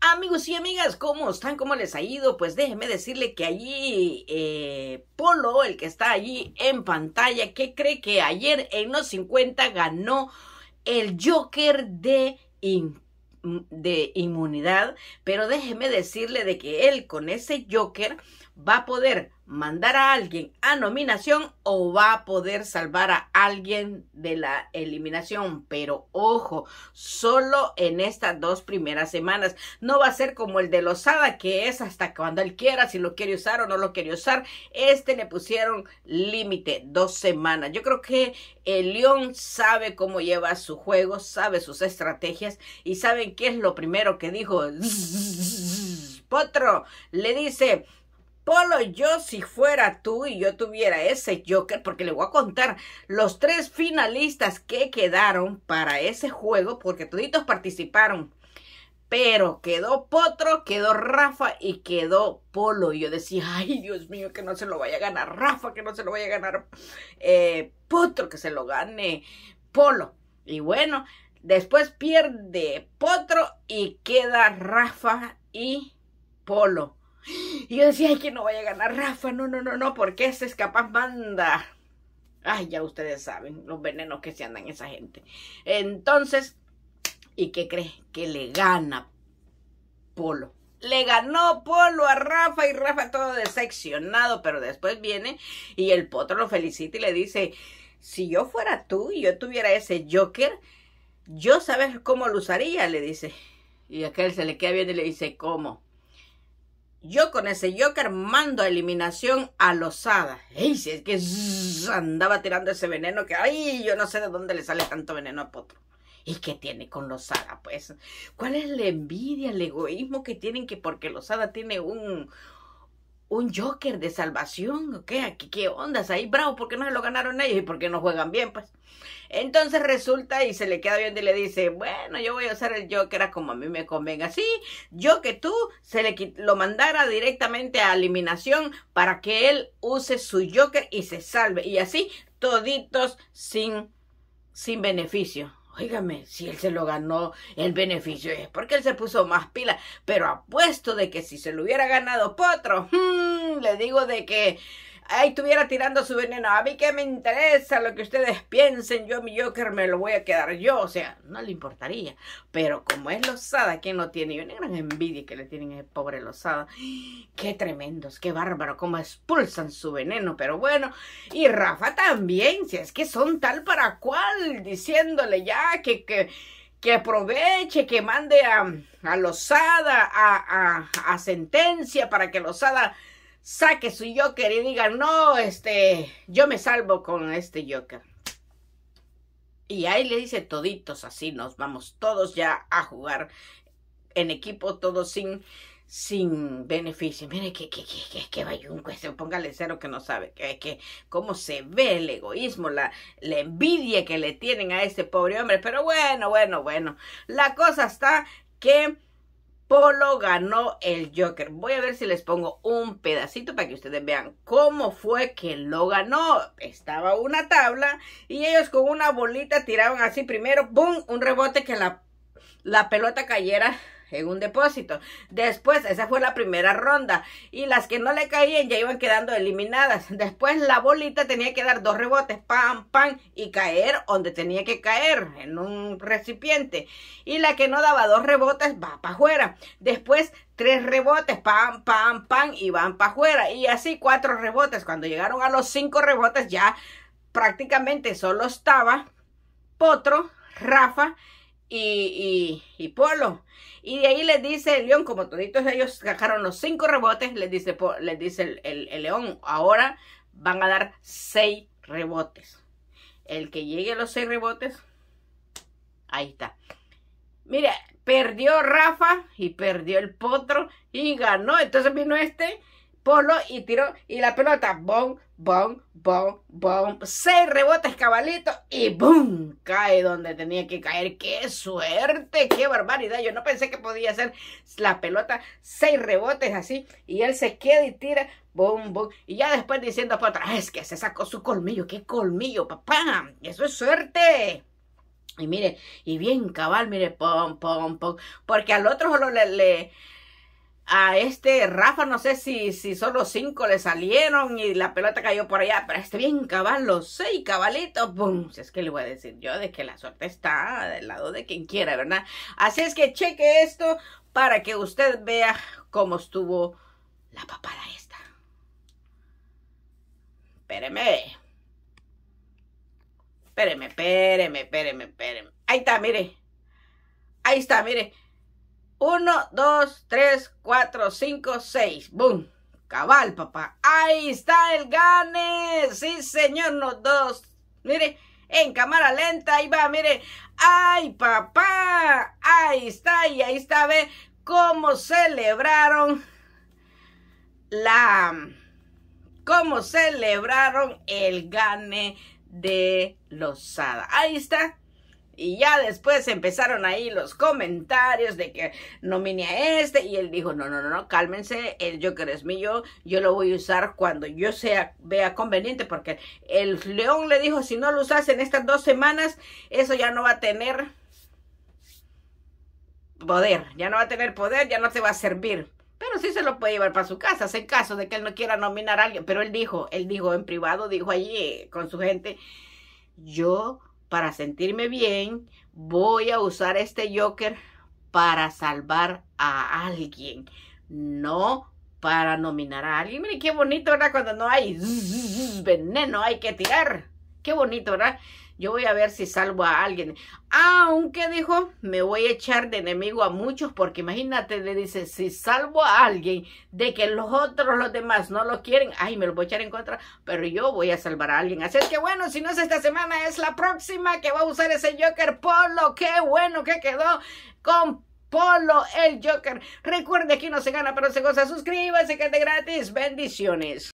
Amigos y amigas, ¿cómo están? ¿Cómo les ha ido? Pues déjenme decirle que allí eh, Polo, el que está allí en pantalla, que cree que ayer en los 50 ganó el Joker de, de inmunidad, pero déjeme decirle de que él con ese Joker va a poder mandar a alguien a nominación o va a poder salvar a alguien de la eliminación. Pero ojo, solo en estas dos primeras semanas. No va a ser como el de losada que es hasta cuando él quiera, si lo quiere usar o no lo quiere usar. Este le pusieron límite, dos semanas. Yo creo que el León sabe cómo lleva su juego, sabe sus estrategias y saben qué es lo primero que dijo. Potro le dice, Polo, yo si fuera tú y yo tuviera ese Joker, porque le voy a contar los tres finalistas que quedaron para ese juego, porque toditos participaron. Pero quedó Potro, quedó Rafa y quedó Polo. Y yo decía, ay Dios mío, que no se lo vaya a ganar Rafa, que no se lo vaya a ganar eh, Potro, que se lo gane Polo. Y bueno, después pierde Potro y queda Rafa y Polo. Y yo decía, ay, que no vaya a ganar Rafa, no, no, no, no, porque ese es capaz manda. Ay, ya ustedes saben los venenos que se andan esa gente. Entonces, ¿y qué cree? Que le gana Polo. Le ganó Polo a Rafa y Rafa todo decepcionado, pero después viene y el potro lo felicita y le dice, si yo fuera tú y yo tuviera ese Joker, yo sabes cómo lo usaría, le dice. Y aquel se le queda bien y le dice, ¿cómo? Yo con ese Joker mando a eliminación a losada, ¡Ey! Si es que andaba tirando ese veneno que, ¡ay! Yo no sé de dónde le sale tanto veneno a Potro. ¿Y qué tiene con losada, Pues, ¿cuál es la envidia, el egoísmo que tienen que porque losada tiene un, un Joker de salvación, ¿qué? onda? qué ondas ahí, bravo? ¿Por qué no se lo ganaron ellos y por qué no juegan bien, pues? Entonces resulta y se le queda bien y le dice, bueno, yo voy a usar el Joker como a mí me convenga. Sí, yo que tú se le lo mandara directamente a eliminación para que él use su Joker y se salve. Y así toditos sin, sin beneficio. Óigame, si él se lo ganó el beneficio es porque él se puso más pila, pero apuesto de que si se lo hubiera ganado Potro, mm, le digo de que ahí estuviera tirando su veneno. A mí que me interesa lo que ustedes piensen, yo mi Joker me lo voy a quedar yo, o sea, no le importaría. Pero como es Lozada, ¿quién lo tiene? Y una gran envidia que le tienen a ese pobre Lozada. Qué tremendos, qué bárbaro, cómo expulsan su veneno, pero bueno. Y Rafa también, si es que son tal para cual, diciéndole ya que... que que aproveche, que mande a, a Lozada, a, a, a sentencia para que Lozada saque su Joker y diga, no, este, yo me salvo con este Joker. Y ahí le dice toditos, así nos vamos todos ya a jugar en equipo, todos sin, sin beneficio. Mire que, que, que, que póngale cero que no sabe, que, que cómo se ve el egoísmo, la, la envidia que le tienen a este pobre hombre. Pero bueno, bueno, bueno, la cosa está que Polo ganó el Joker. Voy a ver si les pongo un pedacito para que ustedes vean cómo fue que lo ganó. Estaba una tabla y ellos con una bolita tiraban así primero, ¡boom! Un rebote que la, la pelota cayera en un depósito. Después, esa fue la primera ronda. Y las que no le caían ya iban quedando eliminadas. Después la bolita tenía que dar dos rebotes, pam, pam, y caer donde tenía que caer, en un recipiente. Y la que no daba dos rebotes, va para afuera. Después tres rebotes, pam, pam, pam, y van para afuera. Y así cuatro rebotes. Cuando llegaron a los cinco rebotes ya prácticamente solo estaba Potro, Rafa y, y, Polo. Y de ahí les dice el León, como todos ellos sacaron los cinco rebotes, les dice, les dice el, el León, ahora van a dar seis rebotes. El que llegue a los seis rebotes, ahí está. Mira, perdió Rafa y perdió el Potro y ganó. Entonces vino este polo y tiró y la pelota, bom, bom, bom, bom, seis rebotes cabalito y boom, cae donde tenía que caer. ¡Qué suerte! ¡Qué barbaridad! Yo no pensé que podía ser la pelota seis rebotes así y él se queda y tira, bom, boom. Y ya después diciendo para atrás, es que se sacó su colmillo, qué colmillo, papá, eso es suerte. Y mire, y bien cabal, mire, pom, pom, pom, porque al otro solo le a este Rafa, no sé si, si solo cinco le salieron y la pelota cayó por allá, pero este bien cabal, los seis cabalitos, ¡pum! es que le voy a decir yo de que la suerte está del lado de quien quiera, ¿verdad? Así es que cheque esto para que usted vea cómo estuvo la papada esta. Espéreme. Espéreme, espéreme, espéreme, espéreme. Ahí está, mire. Ahí está, mire. Uno, dos, tres, cuatro, cinco, seis. ¡Bum! Cabal, papá. Ahí está el gane. Sí, señor. ¡Nos dos! Mire, en cámara lenta. Ahí va, mire. ¡Ay, papá! Ahí está. Y ahí está, ve cómo celebraron la... Cómo celebraron el gane de Lozada. Ahí está. Y ya después empezaron ahí los comentarios de que nomine a este y él dijo, no, no, no, no, cálmense, Yo que eres mío, yo lo voy a usar cuando yo sea, vea conveniente, porque el león le dijo, si no lo usas en estas dos semanas, eso ya no va a tener poder, ya no va a tener poder, ya no te va a servir. Pero sí se lo puede llevar para su casa, en caso de que él no quiera nominar a alguien. Pero él dijo, él dijo en privado, dijo allí eh, con su gente, yo para sentirme bien, voy a usar este Joker para salvar a alguien, no para nominar a alguien. Miren qué bonito, ¿verdad? Cuando no hay veneno, hay que tirar qué bonito, ¿verdad? Yo voy a ver si salvo a alguien. Aunque dijo, me voy a echar de enemigo a muchos, porque imagínate, le dice, si salvo a alguien de que los otros, los demás no lo quieren, ay, me lo voy a echar en contra, pero yo voy a salvar a alguien. Así es que bueno, si no es esta semana, es la próxima que va a usar ese Joker Polo. Qué bueno que quedó con Polo el Joker. Recuerde que no se gana, pero se goza. Suscríbase que es gratis. Bendiciones.